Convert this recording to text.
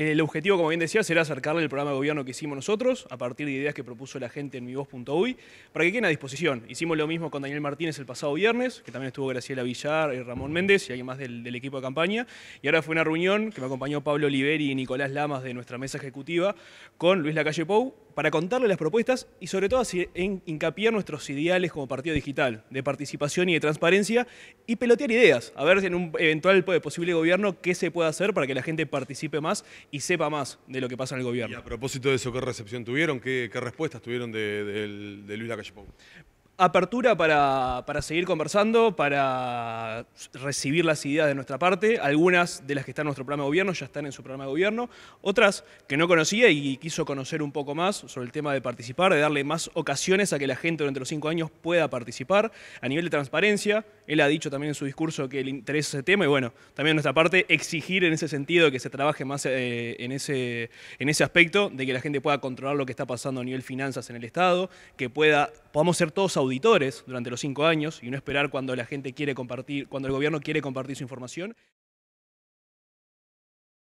Eh, el objetivo, como bien decía, será acercarle el programa de gobierno que hicimos nosotros a partir de ideas que propuso la gente en mi mivoz.uy para que queden a disposición. Hicimos lo mismo con Daniel Martínez el pasado viernes, que también estuvo Graciela Villar, eh, Ramón Méndez y alguien más del, del equipo de campaña. Y ahora fue una reunión que me acompañó Pablo Oliveri y Nicolás Lamas de nuestra mesa ejecutiva con Luis Lacalle Pou, para contarle las propuestas y sobre todo hincapié nuestros ideales como partido digital, de participación y de transparencia, y pelotear ideas, a ver si en un eventual posible gobierno qué se puede hacer para que la gente participe más y sepa más de lo que pasa en el gobierno. Y a propósito de eso, ¿qué recepción tuvieron? ¿Qué, respuestas tuvieron de, de Luis Lacalle apertura para, seguir conversando, para recibir las ideas de nuestra parte. Algunas de las que están en nuestro programa de gobierno ya están en su programa de gobierno. Otras que no conocía y quiso conocer un poco más sobre el tema de participar, de darle más ocasiones a que la gente durante los cinco años pueda participar. A nivel de transparencia, él ha dicho también en su discurso que le interesa ese tema y bueno, también nuestra parte exigir en ese sentido que se trabaje más eh, en, ese, en ese aspecto, de que la gente pueda controlar lo que está pasando a nivel finanzas en el Estado, que pueda ¿Vamos a ser todos auditores durante los cinco años y no esperar cuando la gente quiere compartir, cuando el gobierno quiere compartir su información.